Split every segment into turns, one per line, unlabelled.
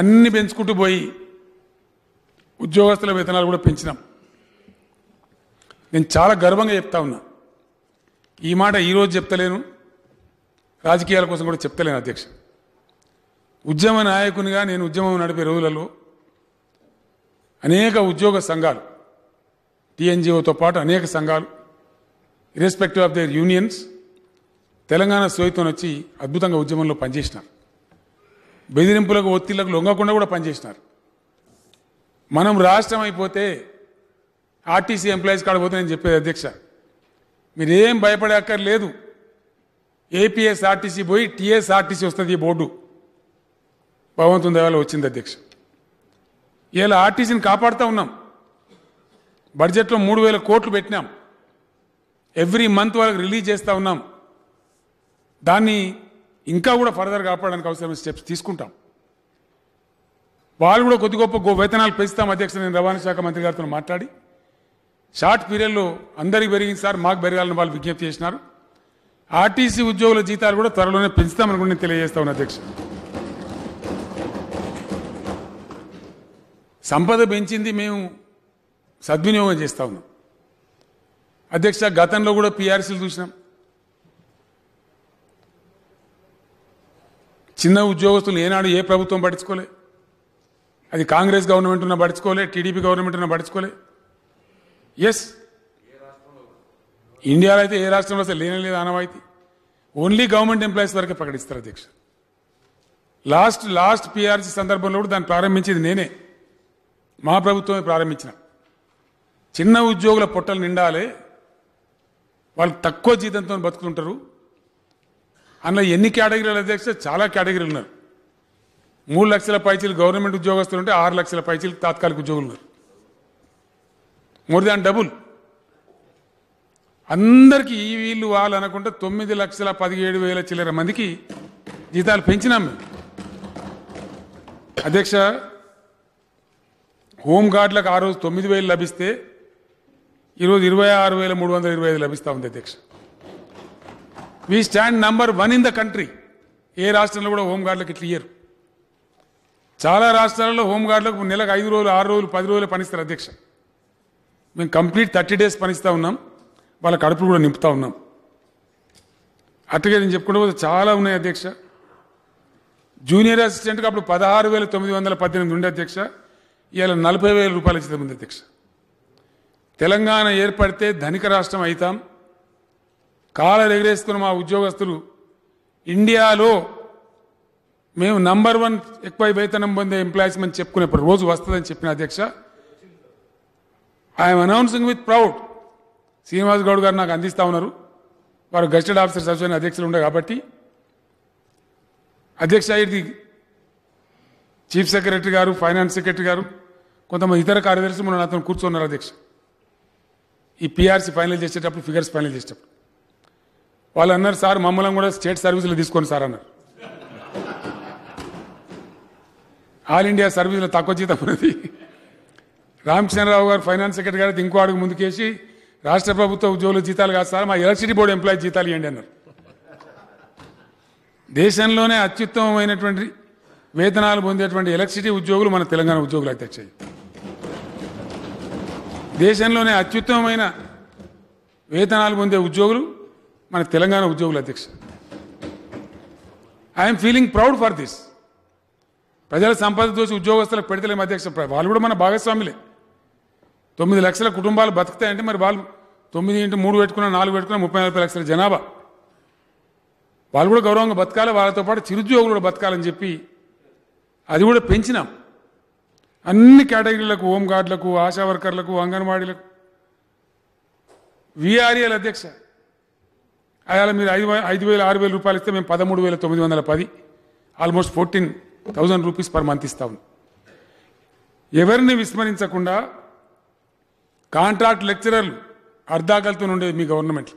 అన్ని పెంచుకుంటూ పోయి ఉద్యోగస్తుల వేతనాలు కూడా పెంచినాం నేను చాలా గర్వంగా చెప్తా ఉన్నా ఈ మాట ఈరోజు చెప్తలేను రాజకీయాల కోసం కూడా చెప్తలేను అధ్యక్ష ఉద్యమ నాయకునిగా నేను ఉద్యమం నడిపే రోజులలో అనేక ఉద్యోగ సంఘాలు టీఎన్జిఓతో పాటు అనేక సంఘాలు irrespective of their unions Telangana సోయితో వచ్చి అద్భుతంగా ఉద్యమంలో పనిచేసినారు బెదిరింపులకు ఒత్తిళ్లకు లొంగకుండా కూడా పనిచేసినారు మనం రాష్ట్రం అయిపోతే ఆర్టీసీ ఎంప్లాయీస్ కాడపోతే నేను చెప్పేది అధ్యక్ష మీరేం భయపడే ఏపీఎస్ ఆర్టీసీ పోయి టీఎస్ఆర్టీసీ వస్తుంది ఈ బోర్డు భగవంతుంది దేవాల వచ్చింది అధ్యక్ష ఇలా ఆర్టీసీని కాపాడుతూ ఉన్నాం బడ్జెట్లో మూడు వేల కోట్లు పెట్టినాం ఎవ్రీ మంత్ వాళ్ళకి రిలీజ్ చేస్తూ ఉన్నాం దాన్ని ఇంకా కూడా ఫర్దర్ కాపాడడానికి అవసరమైన స్టెప్స్ తీసుకుంటాం వాళ్ళు కూడా కొద్ది గొప్ప గో వేతనాలు పెంచుతాం అధ్యక్ష నేను రవాణా శాఖ మంత్రి గారితో మాట్లాడి షార్ట్ పీరియడ్లో అందరికి పెరిగింది సార్ మాకు పెరగాలని వాళ్ళు విజ్ఞప్తి చేసినారు ఆర్టీసీ ఉద్యోగుల జీతాలు కూడా త్వరలోనే పెంచుతామని కూడా నేను తెలియజేస్తా ఉన్నా అధ్యక్ష సంపద పెంచింది మేము సద్వినియోగం చేస్తా ఉన్నాం అధ్యక్ష గతంలో కూడా పీఆర్సీలు చూసినాం చిన్న ఉద్యోగస్తులు ఏనాడు ఏ ప్రభుత్వం పట్టించుకోలే అది కాంగ్రెస్ గవర్నమెంట్ ఉన్న పట్టించుకోలే టీడీపీ గవర్నమెంట్ ఉన్న పట్టించుకోలే ఎస్ ఇండియాలో అయితే ఏ రాష్ట్రంలో అసలు లేనే లేదు ఆనవాయితీ ఓన్లీ గవర్నమెంట్ ఎంప్లాయీస్ వరకే ప్రకటిస్తారు అధ్యక్ష లాస్ట్ లాస్ట్ పిఆర్సీ సందర్భంలో కూడా దాన్ని ప్రారంభించేది నేనే మా ప్రభుత్వమే ప్రారంభించిన చిన్న ఉద్యోగుల పొట్టలు నిండాలి వాళ్ళు తక్కువ జీతంతో బతుకుతుంటారు అందులో ఎన్ని కేటగిరీలు అధ్యక్ష చాలా కేటగిరీలు ఉన్నారు మూడు లక్షల పైచీలు గవర్నమెంట్ ఉద్యోగస్తులు ఉంటే ఆరు లక్షల పైచీలు తాత్కాలిక ఉద్యోగులు ఉన్నారు మోర్ దాన్ డబుల్ అందరికీ ఈ వీళ్ళు వాళ్ళు అనుకుంటే తొమ్మిది లక్షల పదిహేడు వేల చిల్లర మందికి జీతాలు పెంచినాం మేము అధ్యక్ష హోంగార్డులకు ఆ రోజు తొమ్మిది వేలు లభిస్తే ఈరోజు ఇరవై ఆరు వేల మూడు వందల ఇరవై ఐదు లభిస్తూ ఉంది అధ్యక్ష we stand number one in the country ఏ రాష్ట్రంలో కూడా హోంగార్డులకు ఇట్లా ఇయ్యరు చాలా రాష్ట్రాలలో హోంగార్డులకు నెలకు ఐదు రోజులు ఆరు రోజులు పది రోజులు పనిస్తారు అధ్యక్ష మేము కంప్లీట్ థర్టీ డేస్ పనిస్తూ ఉన్నాం వాళ్ళ కడుపులు కూడా నింపుతూ ఉన్నాం అట్టుగా నేను చెప్పుకుంటే పోతే చాలా ఉన్నాయి అధ్యక్ష జూనియర్ అసిస్టెంట్కి అప్పుడు పదహారు వేల తొమ్మిది వందల పద్దెనిమిది ఉండే అధ్యక్ష ఇవాళ నలభై వేల రూపాయల ఉంది అధ్యక్ష తెలంగాణ ఏర్పడితే ధనిక రాష్ట్రం అవుతాం కాళ్ళ ఎగరేసుకున్న మా ఉద్యోగస్తులు ఇండియాలో మేము నంబర్ వన్ ఎక్కువ వేతనం పొందే ఎంప్లాయీస్మెంట్ చెప్పుకునేప్పుడు రోజు వస్తుందని చెప్పిన అధ్యక్ష I'm announcing with proud Srinivas Goud గారు నాకు అందిస్తూ ఉన్నారు వారు గజెటెడ్ ఆఫీసర్ సచివాలయ అధ్యక్షులు ఉండే కాబట్టి అధ్యక్ష ఇది చీఫ్ సెక్రటరీ గారు ఫైనాన్స్ సెక్రటరీ గారు కొంతమంది ఇతర కార్యదర్శి మన అతను కూర్చున్నారు అధ్యక్ష ఈ పిఆర్సీ ఫైనల్ చేసేటప్పుడు ఫిగర్స్ ఫైనల్ చేసేటప్పుడు వాళ్ళు అన్నారు సార్ మమ్మల్ని కూడా స్టేట్ సర్వీసులు తీసుకోండి సార్ అన్నారు ఆల్ ఇండియా సర్వీసులు తక్కువ జీతం ఉన్నది రామకృష్ణరావు గారు ఫైనాన్స్ సెక్రటరీ గారు ఇంకో అడుగు ముందుకేసి రాష్ట్ర ప్రభుత్వ ఉద్యోగుల జీతాలు కాదు సార్ మా ఎలక్ట్రిసిటీ బోర్డు ఎంప్లాయీ జీతాలు ఇవ్వండి అన్నారు దేశంలోనే అత్యుత్తమమైనటువంటి వేతనాలు పొందేటువంటి ఎలక్ట్రిసిటీ ఉద్యోగులు మన తెలంగాణ ఉద్యోగులు వచ్చాయి దేశంలోనే అత్యుత్తమమైన వేతనాలు పొందే ఉద్యోగులు మన తెలంగాణ ఉద్యోగుల అధ్యక్ష I'm feeling proud for this ప్రజల సంపద చూసి ఉద్యోగస్తులకు పెడతలేము అధ్యక్ష వాళ్ళు కూడా మన భాగస్వాములే తొమ్మిది లక్షల కుటుంబాలు బతుకుతాయంటే మరి వాళ్ళు తొమ్మిది ఇంటి మూడు పెట్టుకున్న నాలుగు పెట్టుకున్న ముప్పై నలభై లక్షల జనాభా వాళ్ళు కూడా గౌరవంగా బతకాలి వాళ్ళతో పాటు చిరుద్యోగులు కూడా బతకాలని చెప్పి అది కూడా పెంచినాం అన్ని కేటగిరీలకు హోంగార్డులకు ఆశా వర్కర్లకు అంగన్వాడీలకు విఆర్ఏల e అధ్యక్ష అలా మీరు ఐదు ఐదు వేల ఆరు వేల రూపాయలు ఇస్తే మేము పదమూడు వేల తొమ్మిది వందల పది almost fourteen thousand rupees per month ఇస్తా ఉంది ఎవరిని విస్మరించకుండా కాంట్రాక్ట్ లెక్చరర్లు అర్ధాకలతో ఉండేది మీ గవర్నమెంట్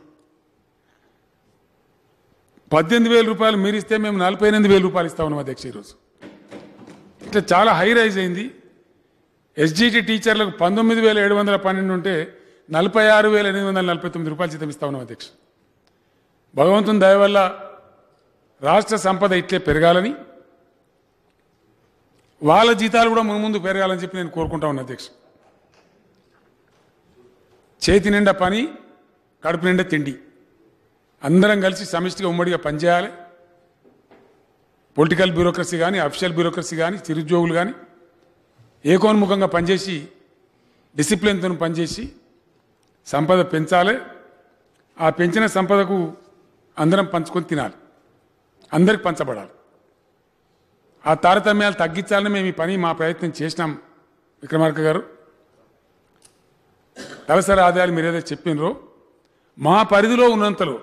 పద్దెనిమిది వేల రూపాయలు మీరు ఇస్తే మేము నలభై ఎనిమిది వేల రూపాయలు ఇస్తా ఉన్నాం అధ్యక్ష ఈరోజు ఇట్లా చాలా హై రైజ్ అయింది ఎస్జీటీ టీచర్లకు పంతొమ్మిది వేల ఏడు వందల పన్నెండు ఉంటే నలభై ఆరు వేల ఎనిమిది వందల నలభై తొమ్మిది రూపాయలు జీతం ఇస్తా ఉన్నాం అధ్యక్ష భగవంతుని దయ వల్ల రాష్ట్ర సంపద ఇట్లే పెరగాలని వాళ్ళ జీతాలు కూడా ముందు పెరగాలని చెప్పి నేను కోరుకుంటా ఉన్నా అధ్యక్ష చేతి నిండా పని కడుపు నిండా తిండి అందరం కలిసి సమిష్టిగా ఉమ్మడిగా పనిచేయాలి పొలిటికల్ బ్యూరోక్రసీ కానీ అఫీషియల్ బ్యూరోక్రసీ కానీ చిరుద్యోగులు కానీ ఏకోన్ముఖంగా పనిచేసి డిసిప్లిన్తో పనిచేసి సంపద పెంచాలి ఆ పెంచిన సంపదకు అందరం పంచుకొని తినాలి అందరికి పంచబడాలి ఆ తారతమ్యాలు తగ్గించాలని మేము ఈ పని మా ప్రయత్నం చేసినాం విక్రమార్క గారు తలసరి ఆదాయాలు మీరేదో చెప్పినరో మా పరిధిలో ఉన్నంతలు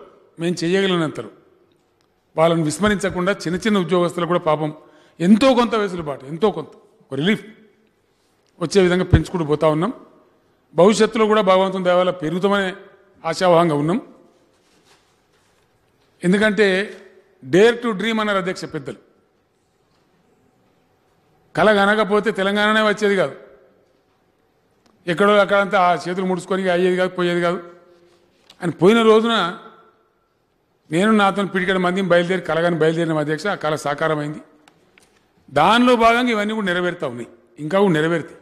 మేము చేయగలిగినంతలు వాళ్ళని విస్మరించకుండా చిన్న చిన్న ఉద్యోగస్తులు కూడా పాపం ఎంతో కొంత వెసులుబాటు ఎంతో కొంత రిలీఫ్ వచ్చే విధంగా పెంచుకుంటూ పోతా ఉన్నాం భవిష్యత్తులో కూడా భగవంతుని దేవాల పెరుగుతామనే ఆశావాహంగా ఉన్నాం ఎందుకంటే డేర్ టు డ్రీమ్ అన్నారు అధ్యక్ష పెద్దలు కలగనకపోతే తెలంగాణనే వచ్చేది కాదు ఎక్కడో అక్కడంతా ఆ చేతులు ముడుచుకొని అయ్యేది కాదు పోయేది కాదు అని పోయిన రోజున నేను నాతో పిడికడ మందిని బయలుదేరి కలగాని బయలుదేరిన అధ్యక్ష ఆ కళ సాకారమైంది దానిలో భాగంగా ఇవన్నీ కూడా నెరవేరుతా ఉన్నాయి ఇంకా కూడా నెరవేరుతాయి